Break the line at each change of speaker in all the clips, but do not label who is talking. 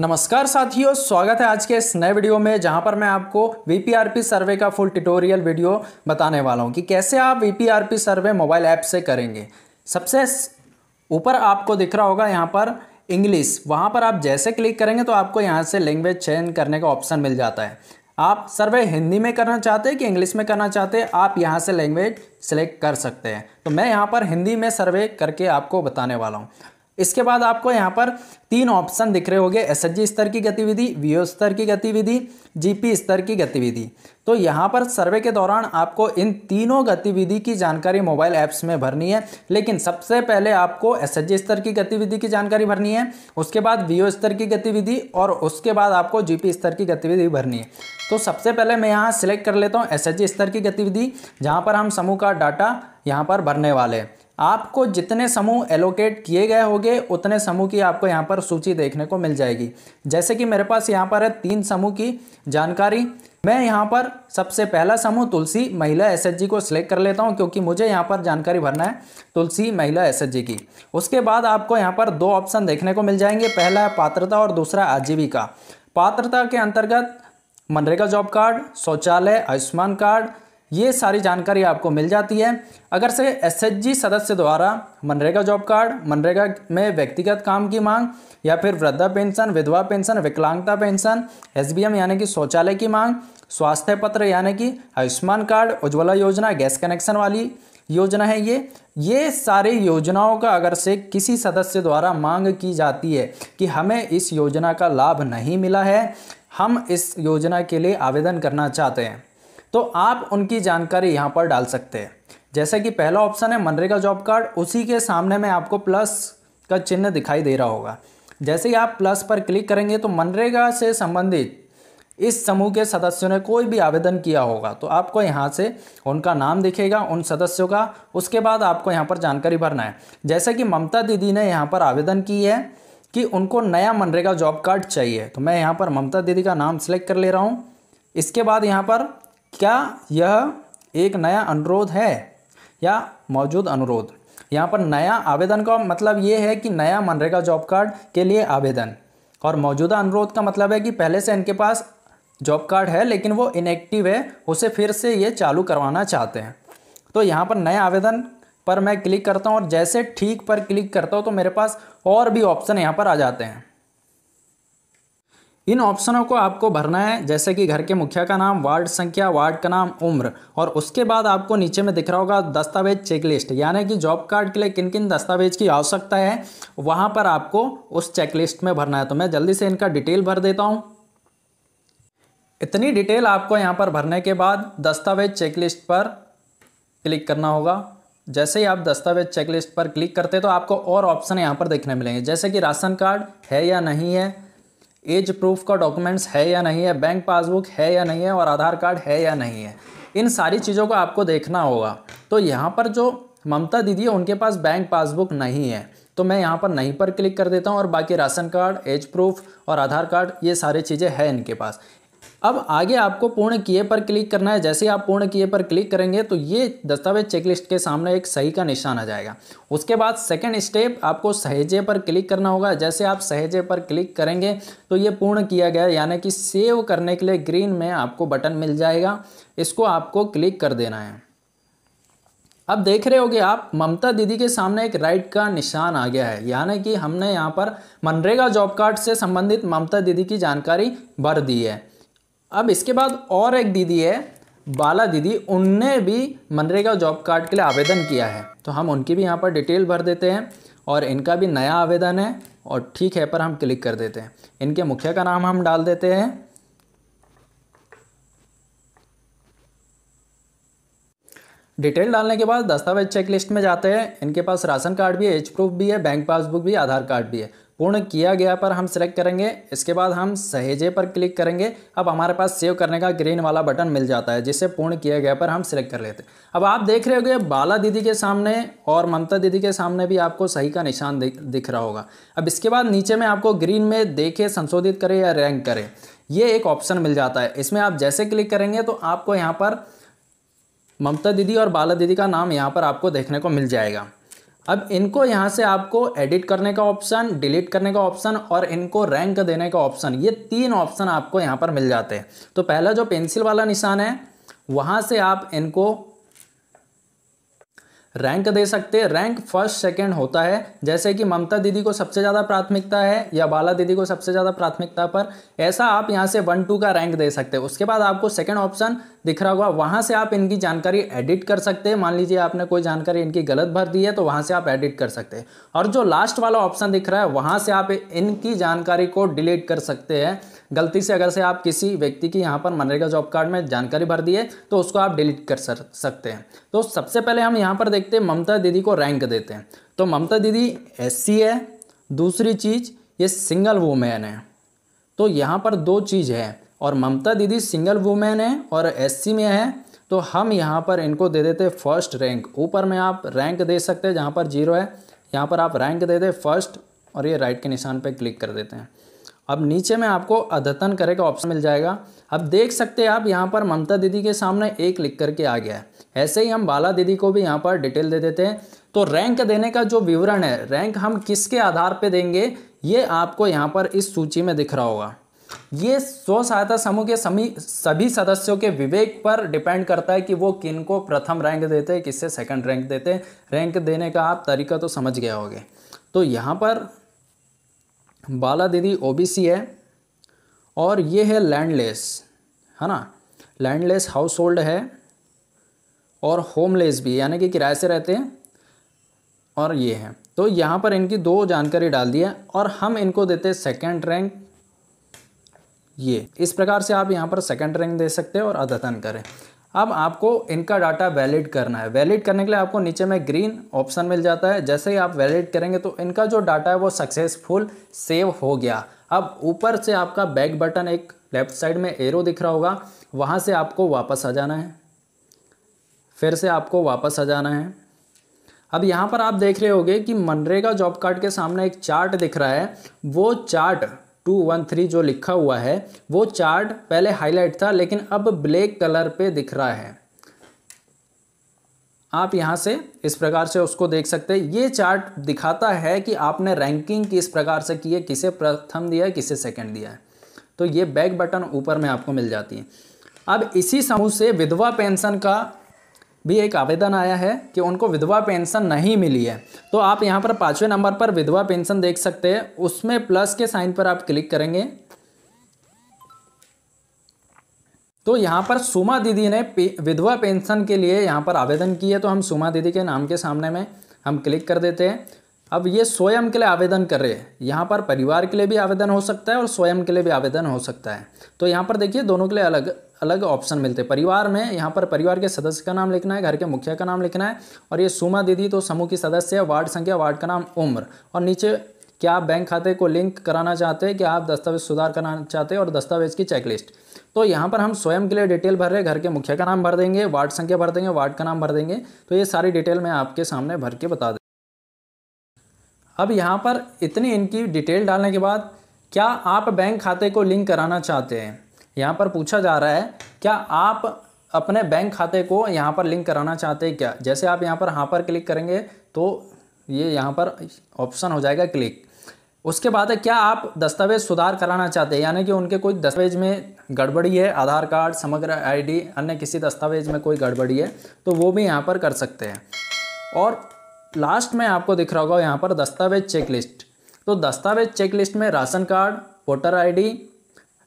नमस्कार साथियों स्वागत है आज के इस नए वीडियो में जहां पर मैं आपको वीपीआरपी सर्वे का फुल ट्यूटोरियल वीडियो बताने वाला हूं कि कैसे आप वीपीआरपी सर्वे मोबाइल ऐप से करेंगे सबसे ऊपर आपको दिख रहा होगा यहां पर इंग्लिश वहां पर आप जैसे क्लिक करेंगे तो आपको यहां से लैंग्वेज चेंज करने का ऑप्शन मिल जाता है आप सर्वे हिंदी में करना चाहते हैं कि इंग्लिश में करना चाहते हैं आप यहाँ से लैंग्वेज सेलेक्ट कर सकते हैं तो मैं यहाँ पर हिंदी में सर्वे करके आपको बताने वाला हूँ इसके बाद आपको यहाँ पर तीन ऑप्शन दिख रहे होंगे एस स्तर की गतिविधि वी स्तर की गतिविधि जीपी स्तर की गतिविधि तो यहाँ पर सर्वे के दौरान आपको इन तीनों गतिविधि की जानकारी मोबाइल ऐप्स में भरनी है लेकिन सबसे पहले आपको एस स्तर की गतिविधि की जानकारी भरनी है उसके बाद वी स्तर की गतिविधि और उसके बाद आपको जी स्तर की गतिविधि भरनी है तो सबसे पहले मैं यहाँ सिलेक्ट कर लेता हूँ एस स्तर की गतिविधि जहाँ पर हम समूह का डाटा यहाँ पर भरने वाले हैं आपको जितने समूह एलोकेट किए गए होंगे उतने समूह की आपको यहाँ पर सूची देखने को मिल जाएगी जैसे कि मेरे पास यहाँ पर है तीन समूह की जानकारी मैं यहाँ पर सबसे पहला समूह तुलसी महिला एसएचजी को सिलेक्ट कर लेता हूँ क्योंकि मुझे यहाँ पर जानकारी भरना है तुलसी महिला एसएचजी की उसके बाद आपको यहाँ पर दो ऑप्शन देखने को मिल जाएंगे पहला है पात्रता और दूसरा आजीविका पात्रता के अंतर्गत मनरेगा जॉब कार्ड शौचालय आयुष्मान कार्ड ये सारी जानकारी आपको मिल जाती है अगर से एसएचजी सदस्य द्वारा मनरेगा जॉब कार्ड मनरेगा में व्यक्तिगत काम की मांग या फिर वृद्धा पेंशन विधवा पेंशन विकलांगता पेंशन एसबीएम यानी कि शौचालय की मांग स्वास्थ्य पत्र यानी कि आयुष्मान कार्ड उज्ज्वला योजना गैस कनेक्शन वाली योजना है ये ये सारी योजनाओं का अगर से किसी सदस्य द्वारा मांग की जाती है कि हमें इस योजना का लाभ नहीं मिला है हम इस योजना के लिए आवेदन करना चाहते हैं तो आप उनकी जानकारी यहाँ पर डाल सकते हैं जैसे कि पहला ऑप्शन है मनरेगा जॉब कार्ड उसी के सामने में आपको प्लस का चिन्ह दिखाई दे रहा होगा जैसे ही आप प्लस पर क्लिक करेंगे तो मनरेगा से संबंधित इस समूह के सदस्यों ने कोई भी आवेदन किया होगा तो आपको यहाँ से उनका नाम दिखेगा उन सदस्यों का उसके बाद आपको यहाँ पर जानकारी भरना है जैसे कि ममता दीदी ने यहाँ पर आवेदन की है कि उनको नया मनरेगा जॉब कार्ड चाहिए तो मैं यहाँ पर ममता दीदी का नाम सेलेक्ट कर ले रहा हूँ इसके बाद यहाँ पर क्या यह एक नया अनुरोध है या मौजूद अनुरोध यहाँ पर नया आवेदन का मतलब ये है कि नया मनरेगा जॉब कार्ड के लिए आवेदन और मौजूदा अनुरोध का मतलब है कि पहले से इनके पास जॉब कार्ड है लेकिन वो इनएक्टिव है उसे फिर से ये चालू करवाना चाहते हैं तो यहाँ पर नया आवेदन पर मैं क्लिक करता हूँ और जैसे ठीक पर क्लिक करता हूँ तो मेरे पास और भी ऑप्शन यहाँ पर आ जाते हैं इन ऑप्शनों को आपको भरना है जैसे कि घर के मुखिया का नाम वार्ड संख्या वार्ड का नाम उम्र और उसके बाद आपको नीचे में दिख रहा होगा दस्तावेज चेकलिस्ट यानी कि जॉब कार्ड के लिए किन किन दस्तावेज की आवश्यकता है वहाँ पर आपको उस चेकलिस्ट में भरना है तो मैं जल्दी से इनका डिटेल भर देता हूँ इतनी डिटेल आपको यहाँ पर भरने के बाद दस्तावेज चेकलिस्ट पर क्लिक करना होगा जैसे ही आप दस्तावेज चेकलिस्ट पर क्लिक करते तो आपको और ऑप्शन यहाँ पर देखने मिलेंगे जैसे कि राशन कार्ड है या नहीं है एज प्रूफ का डॉक्यूमेंट्स है या नहीं है बैंक पासबुक है या नहीं है और आधार कार्ड है या नहीं है इन सारी चीज़ों को आपको देखना होगा तो यहाँ पर जो ममता दीदी है उनके पास बैंक पासबुक नहीं है तो मैं यहाँ पर नहीं पर क्लिक कर देता हूँ और बाकी राशन कार्ड एज प्रूफ और आधार कार्ड ये सारी चीज़ें हैं इनके पास अब आगे आपको पूर्ण किए पर क्लिक करना है जैसे आप पूर्ण किए पर क्लिक करेंगे तो ये दस्तावेज चेकलिस्ट के सामने एक सही का निशान आ जाएगा उसके बाद सेकेंड स्टेप आपको सहेजे पर क्लिक करना होगा जैसे आप सहेजे पर क्लिक करेंगे तो ये पूर्ण किया गया यानी कि सेव करने के लिए ग्रीन में आपको बटन मिल जाएगा इसको आपको क्लिक कर देना है अब देख रहे होगे आप ममता दीदी के सामने एक राइट का निशान आ गया है यानी कि हमने यहाँ पर मनरेगा जॉब कार्ड से संबंधित ममता दीदी की जानकारी भर दी है अब इसके बाद और एक दीदी है बाला दीदी उनने भी मनरेगा जॉब कार्ड के लिए आवेदन किया है तो हम उनकी भी यहाँ पर डिटेल भर देते हैं और इनका भी नया आवेदन है और ठीक है पर हम क्लिक कर देते हैं इनके मुखिया का नाम हम डाल देते हैं डिटेल डालने के बाद दस्तावेज चेकलिस्ट में जाते हैं इनके पास राशन कार्ड भी है एज प्रूफ भी है बैंक पासबुक भी आधार कार्ड भी है पूर्ण किया गया पर हम सिलेक्ट करेंगे इसके बाद हम सहेजे पर क्लिक करेंगे अब हमारे पास सेव करने का ग्रीन वाला बटन मिल जाता है जिसे पूर्ण किया गया पर हम सेलेक्ट कर लेते हैं अब आप देख रहे होंगे बाला दीदी के सामने और ममता दीदी के सामने भी आपको सही का निशान दिख, दिख रहा होगा अब इसके बाद नीचे में आपको ग्रीन में देखे संशोधित करें या रैंक करें ये एक ऑप्शन मिल जाता है इसमें आप जैसे क्लिक करेंगे तो आपको यहाँ पर ममता दीदी और बाला दीदी का नाम यहाँ पर आपको देखने को मिल जाएगा अब इनको यहाँ से आपको एडिट करने का ऑप्शन डिलीट करने का ऑप्शन और इनको रैंक देने का ऑप्शन ये तीन ऑप्शन आपको यहाँ पर मिल जाते हैं तो पहला जो पेंसिल वाला निशान है वहाँ से आप इनको रैंक दे सकते हैं रैंक फर्स्ट सेकंड होता है जैसे कि ममता दीदी को सबसे ज़्यादा प्राथमिकता है या बाला दीदी को सबसे ज़्यादा प्राथमिकता पर ऐसा आप यहाँ से वन टू का रैंक दे सकते हैं उसके बाद आपको सेकंड ऑप्शन दिख रहा होगा वहाँ से आप इनकी जानकारी एडिट कर सकते हैं मान लीजिए आपने कोई जानकारी इनकी गलत भर दी है तो वहाँ से आप एडिट कर सकते हैं और जो लास्ट वाला ऑप्शन दिख रहा है वहाँ से आप इनकी जानकारी को डिलीट कर सकते हैं गलती से अगर से आप किसी व्यक्ति की यहाँ पर मनरेगा जॉब कार्ड में जानकारी भर दिए तो उसको आप डिलीट कर सकते हैं तो सबसे पहले हम यहाँ पर देखते हैं ममता दीदी को रैंक देते हैं तो ममता दीदी एस है दूसरी चीज़ ये सिंगल वूमेन है तो यहाँ पर दो चीज़ है और ममता दीदी सिंगल वूमेन है और एस में है तो हम यहाँ पर इनको दे देते फर्स्ट रैंक ऊपर में आप रैंक दे सकते हैं जहाँ पर जीरो है यहाँ पर आप रैंक दे दे फर्स्ट और ये राइट के निशान पे क्लिक कर देते हैं अब नीचे में आपको अद्यतन करे का ऑप्शन मिल जाएगा अब देख सकते हैं आप यहाँ पर ममता दीदी के सामने एक लिख करके आ गया है ऐसे ही हम बाला दीदी को भी यहाँ पर डिटेल दे देते हैं तो रैंक देने का जो विवरण है रैंक हम किसके आधार पर देंगे ये आपको यहाँ पर इस सूची में दिख रहा होगा ये स्व सहायता समूह के समी सभी सदस्यों के विवेक पर डिपेंड करता है कि वो किन को प्रथम रैंक देते हैं किससे सेकंड रैंक देते हैं रैंक देने का आप तरीका तो समझ गया होगे तो यहाँ पर बाला दीदी ओबीसी है और ये है लैंडलेस है ना लैंडलेस हाउस होल्ड है और होमलेस भी यानी कि किराए से रहते हैं और ये है तो यहाँ पर इनकी दो जानकारी डाल दी है और हम इनको देते हैं सेकेंड रैंक ये इस प्रकार से आप यहाँ पर सेकेंड रैंक दे सकते हैं और अद्यतन करें अब आपको इनका डाटा वैलिड करना है वैलिड करने के लिए आपको नीचे में ग्रीन ऑप्शन मिल जाता है जैसे ही आप वैलिड करेंगे तो इनका जो डाटा है वो सक्सेसफुल सेव हो गया अब ऊपर से आपका बैक बटन एक लेफ्ट साइड में एरो दिख रहा होगा वहाँ से आपको वापस आ जाना है फिर से आपको वापस आ जाना है अब यहाँ पर आप देख रहे होंगे कि मनरेगा जॉब कार्ड के सामने एक चार्ट दिख रहा है वो चार्ट टू वन थ्री जो लिखा हुआ है वो चार्ट पहले हाईलाइट था लेकिन अब ब्लैक कलर पे दिख रहा है आप यहां से इस प्रकार से उसको देख सकते हैं ये चार्ट दिखाता है कि आपने रैंकिंग किस प्रकार से की है किसे प्रथम दिया है किसे सेकंड दिया है तो ये बैक बटन ऊपर में आपको मिल जाती है अब इसी समूह से विधवा पेंशन का भी एक आवेदन आया है कि उनको विधवा पेंशन नहीं मिली है तो आप यहाँ पर पाँचवें नंबर पर विधवा पेंशन देख सकते हैं उसमें प्लस के साइन पर आप क्लिक करेंगे तो यहाँ पर सुमा दीदी ने विधवा पेंशन के लिए यहाँ पर आवेदन किया तो हम सुमा दीदी के नाम के सामने में हम क्लिक कर देते हैं अब ये स्वयं के लिए आवेदन कर रहे हैं यहाँ पर परिवार के लिए भी आवेदन हो सकता है और स्वयं के लिए भी आवेदन हो सकता है तो यहाँ पर देखिए दोनों के लिए अलग अलग ऑप्शन मिलते हैं परिवार में यहाँ पर परिवार के सदस्य का नाम लिखना है घर के मुखिया का नाम लिखना है और ये सुमा दीदी तो समूह की सदस्य है वार्ड संख्या वार्ड का नाम उम्र और नीचे क्या आप बैंक खाते को लिंक कराना चाहते हैं क्या आप दस्तावेज सुधार कराना चाहते हैं और दस्तावेज की चेकलिस्ट तो यहाँ पर हम स्वयं के लिए डिटेल भर रहे घर के मुखिया का नाम भर देंगे वार्ड संख्या भर देंगे वार्ड का नाम भर देंगे तो ये सारी डिटेल मैं आपके सामने भर के बता दें अब यहाँ पर इतनी इनकी डिटेल डालने के बाद क्या आप बैंक खाते को लिंक कराना चाहते हैं यहाँ पर पूछा जा रहा है क्या आप अपने बैंक खाते को यहाँ पर लिंक कराना चाहते हैं क्या जैसे आप यहाँ पर हाँ पर क्लिक करेंगे तो ये यह यहाँ पर ऑप्शन हो जाएगा क्लिक उसके बाद है क्या आप दस्तावेज सुधार कराना चाहते हैं यानी कि उनके कोई दस्तावेज में गड़बड़ी है आधार कार्ड समग्र आईडी अन्य किसी दस्तावेज में कोई गड़बड़ी है तो वो भी यहाँ पर कर सकते हैं और लास्ट में आपको दिख रहा होगा यहाँ पर दस्तावेज चेकलिस्ट तो दस्तावेज चेकलिस्ट में ration card voter ID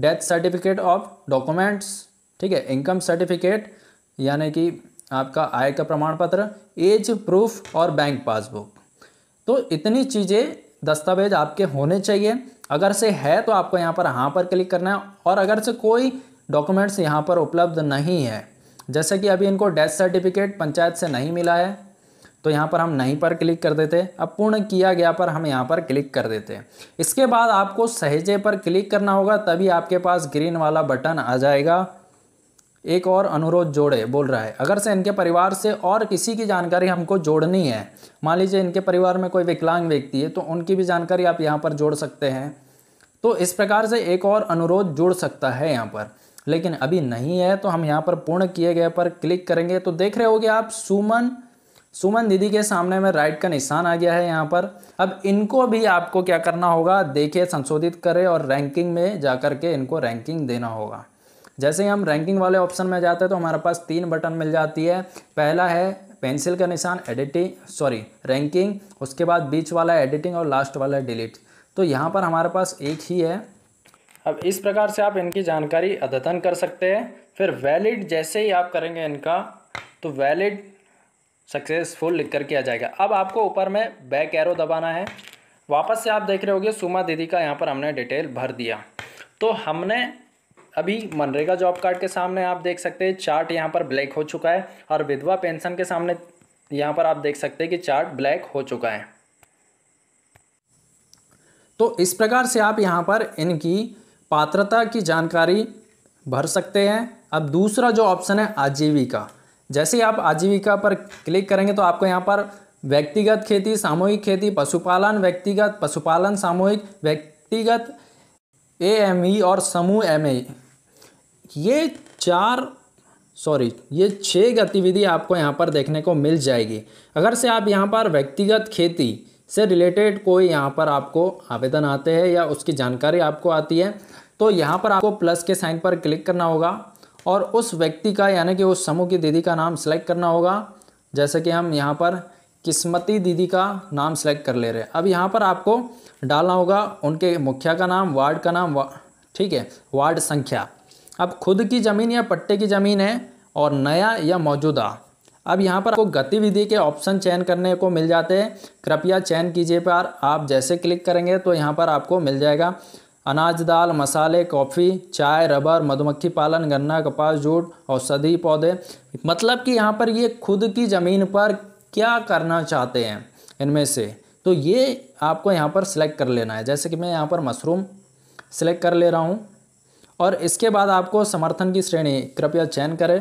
death certificate of documents ठीक है इनकम सर्टिफिकेट यानी कि आपका आय का प्रमाण पत्र एज प्रूफ और बैंक पासबुक तो इतनी चीज़ें दस्तावेज आपके होने चाहिए अगर से है तो आपको यहाँ पर हाँ पर क्लिक करना है और अगर से कोई डॉक्यूमेंट्स यहाँ पर उपलब्ध नहीं है जैसे कि अभी इनको डेथ सर्टिफिकेट पंचायत से नहीं मिला है तो यहाँ पर हम नहीं पर क्लिक कर देते अब पूर्ण किया गया पर हम यहाँ पर क्लिक कर देते इसके बाद आपको सहेजे पर क्लिक करना होगा तभी आपके पास ग्रीन वाला बटन आ जाएगा एक और अनुरोध जोड़े बोल रहा है अगर से इनके परिवार से और किसी की जानकारी हमको जोड़नी है मान लीजिए इनके परिवार में कोई विकलांग व्यक्ति है तो उनकी भी जानकारी आप यहाँ पर जोड़ सकते हैं तो इस प्रकार से एक और अनुरोध जुड़ सकता है यहाँ पर लेकिन अभी नहीं है तो हम यहाँ पर पूर्ण किए गए पर क्लिक करेंगे तो देख रहे होगे आप सुमन सुमन दीदी के सामने में राइट का निशान आ गया है यहाँ पर अब इनको भी आपको क्या करना होगा देखिए संशोधित करें और रैंकिंग में जा कर के इनको रैंकिंग देना होगा जैसे ही हम रैंकिंग वाले ऑप्शन में जाते हैं तो हमारे पास तीन बटन मिल जाती है पहला है पेंसिल का निशान एडिटिंग सॉरी रैंकिंग उसके बाद बीच वाला एडिटिंग और लास्ट वाला डिलीट तो यहाँ पर हमारे पास एक ही है अब इस प्रकार से आप इनकी जानकारी अद्यतन कर सकते हैं फिर वैलिड जैसे ही आप करेंगे इनका तो वैलिड सक्सेसफुल लिख कर किया जाएगा अब आपको ऊपर में बैक एरो दबाना है वापस से आप देख रहे होगे सुमा दीदी का यहाँ पर हमने डिटेल भर दिया तो हमने अभी मनरेगा जॉब कार्ड के सामने आप देख सकते हैं चार्ट यहाँ पर ब्लैक हो चुका है और विधवा पेंशन के सामने यहाँ पर आप देख सकते हैं कि चार्ट ब्लैक हो चुका है तो इस प्रकार से आप यहाँ पर इनकी पात्रता की जानकारी भर सकते हैं अब दूसरा जो ऑप्शन है आजीविका जैसे ही आप आजीविका पर क्लिक करेंगे तो आपको यहाँ पर व्यक्तिगत खेती सामूहिक खेती पशुपालन व्यक्तिगत पशुपालन सामूहिक व्यक्तिगत ए एम ई और समूह एम ए ये चार सॉरी ये छः गतिविधि आपको यहाँ पर देखने को मिल जाएगी अगर से आप यहाँ पर व्यक्तिगत खेती से रिलेटेड कोई यहाँ पर आपको आवेदन आते हैं या उसकी जानकारी आपको आती है तो यहाँ पर आपको प्लस के साइन पर क्लिक करना होगा और उस व्यक्ति का यानी कि उस समूह की दीदी का नाम सेलेक्ट करना होगा जैसे कि हम यहाँ पर किस्मती दीदी का नाम सेलेक्ट कर ले रहे हैं अब यहाँ पर आपको डालना होगा उनके मुखिया का नाम वार्ड का नाम ठीक है वार्ड संख्या अब खुद की ज़मीन या पट्टे की ज़मीन है और नया या मौजूदा अब यहाँ पर आपको गतिविधि के ऑप्शन चयन करने को मिल जाते हैं कृपया चयन कीजिए पर आप जैसे क्लिक करेंगे तो यहाँ पर आपको मिल जाएगा अनाज दाल मसाले कॉफ़ी चाय रबर मधुमक्खी पालन गन्ना कपास जूट औषधि पौधे मतलब कि यहाँ पर ये खुद की ज़मीन पर क्या करना चाहते हैं इनमें से तो ये आपको यहाँ पर सिलेक्ट कर लेना है जैसे कि मैं यहाँ पर मशरूम सिलेक्ट कर ले रहा हूँ और इसके बाद आपको समर्थन की श्रेणी कृपया चयन करें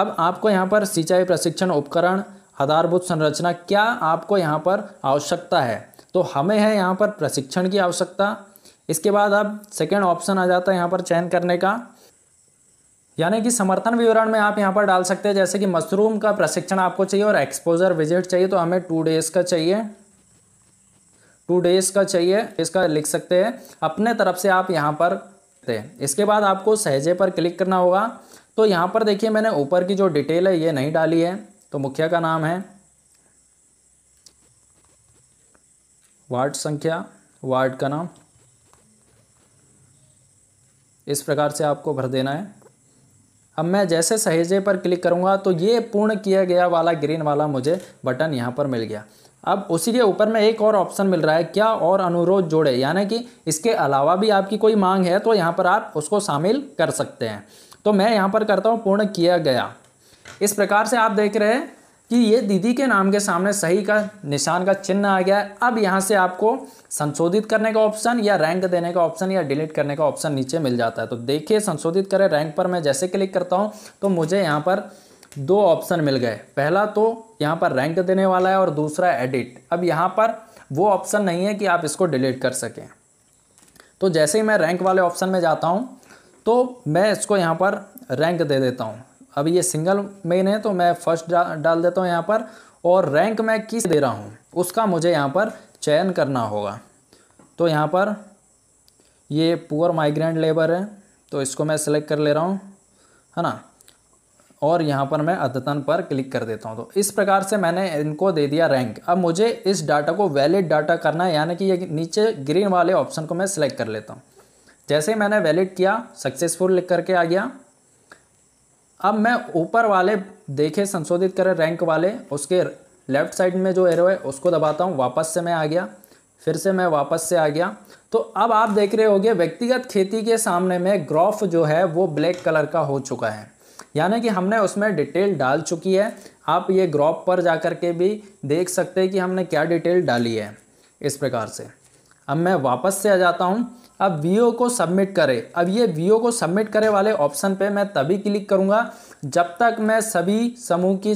अब आपको यहाँ पर सिंचाई प्रशिक्षण उपकरण आधारभूत संरचना क्या आपको यहाँ पर आवश्यकता है तो हमें है यहाँ पर प्रशिक्षण की आवश्यकता इसके बाद अब सेकेंड ऑप्शन आ जाता है यहाँ पर चयन करने का यानी कि समर्थन विवरण में आप यहाँ पर डाल सकते हैं जैसे कि मशरूम का प्रशिक्षण आपको चाहिए और एक्सपोजर विजिट चाहिए तो हमें टू डेज़ का चाहिए टू डेज़ का चाहिए इसका लिख सकते हैं अपने तरफ से आप यहाँ पर इसके बाद आपको सहजे पर क्लिक करना होगा तो यहाँ पर देखिए मैंने ऊपर की जो डिटेल है ये नहीं डाली है तो मुखिया का नाम है वार्ड संख्या वार्ड का नाम इस प्रकार से आपको भर देना है अब मैं जैसे सहेजे पर क्लिक करूँगा तो ये पूर्ण किया गया वाला ग्रीन वाला मुझे बटन यहाँ पर मिल गया अब उसी के ऊपर में एक और ऑप्शन मिल रहा है क्या और अनुरोध जोड़े यानी कि इसके अलावा भी आपकी कोई मांग है तो यहाँ पर आप उसको शामिल कर सकते हैं तो मैं यहाँ पर करता हूँ पूर्ण किया गया इस प्रकार से आप देख रहे हैं कि ये दीदी के नाम के सामने सही का निशान का चिन्ह आ गया है अब यहाँ से आपको संशोधित करने का ऑप्शन या रैंक देने का ऑप्शन या डिलीट करने का ऑप्शन नीचे मिल जाता है तो देखिए संशोधित करें रैंक पर मैं जैसे क्लिक करता हूँ तो मुझे यहाँ पर दो ऑप्शन मिल गए पहला तो यहाँ पर रैंक देने वाला है और दूसरा एडिट अब यहाँ पर वो ऑप्शन नहीं है कि आप इसको डिलीट कर सकें तो जैसे ही मैं रैंक वाले ऑप्शन में जाता हूँ तो मैं इसको यहाँ पर रैंक दे देता हूँ अब ये सिंगल मेन है तो मैं फर्स्ट डा, डाल देता हूँ यहाँ पर और रैंक मैं किस दे रहा हूँ उसका मुझे यहाँ पर चयन करना होगा तो यहाँ पर ये पुअर माइग्रेंट लेबर है तो इसको मैं सिलेक्ट कर ले रहा हूँ है ना और यहाँ पर मैं अद्यतन पर क्लिक कर देता हूँ तो इस प्रकार से मैंने इनको दे दिया रैंक अब मुझे इस डाटा को वैलिड डाटा करना है यानी कि ये नीचे ग्रीन वाले ऑप्शन को मैं सिलेक्ट कर लेता हूँ जैसे मैंने वैलिड किया सक्सेसफुल लिख करके आ गया अब मैं ऊपर वाले देखे संशोधित करें रैंक वाले उसके लेफ्ट साइड में जो एरो है उसको दबाता हूँ वापस से मैं आ गया फिर से मैं वापस से आ गया तो अब आप देख रहे होंगे व्यक्तिगत खेती के सामने में ग्रॉफ जो है वो ब्लैक कलर का हो चुका है यानी कि हमने उसमें डिटेल डाल चुकी है आप ये ग्रॉफ पर जा कर के भी देख सकते हैं कि हमने क्या डिटेल डाली है इस प्रकार से अब मैं वापस से आ जाता हूँ अब वी को सबमिट करें अब ये वी को सबमिट करे वाले ऑप्शन पे मैं तभी क्लिक करूंगा जब तक मैं सभी समूह की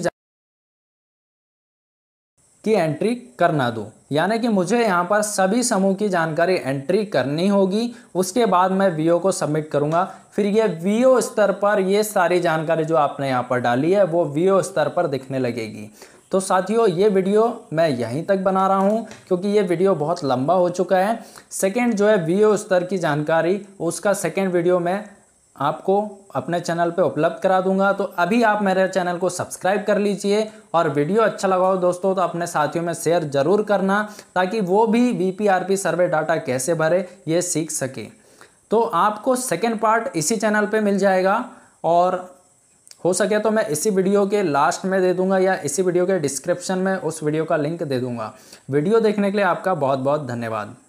की एंट्री करना दो यानी कि मुझे यहाँ पर सभी समूह की जानकारी एंट्री करनी होगी उसके बाद मैं वीओ को सबमिट करूँगा फिर ये वीओ स्तर पर ये सारी जानकारी जो आपने यहाँ पर डाली है वो वीओ स्तर पर दिखने लगेगी तो साथियों ये वीडियो मैं यहीं तक बना रहा हूँ क्योंकि ये वीडियो बहुत लंबा हो चुका है सेकेंड जो है वी स्तर की जानकारी उसका सेकेंड वीडियो मैं आपको अपने चैनल पे उपलब्ध करा दूंगा तो अभी आप मेरे चैनल को सब्सक्राइब कर लीजिए और वीडियो अच्छा लगाओ दोस्तों तो अपने साथियों में शेयर ज़रूर करना ताकि वो भी वी सर्वे डाटा कैसे भरे ये सीख सके तो आपको सेकेंड पार्ट इसी चैनल पे मिल जाएगा और हो सके तो मैं इसी वीडियो के लास्ट में दे दूंगा या इसी वीडियो के डिस्क्रिप्शन में उस वीडियो का लिंक दे दूंगा वीडियो देखने के लिए आपका बहुत बहुत धन्यवाद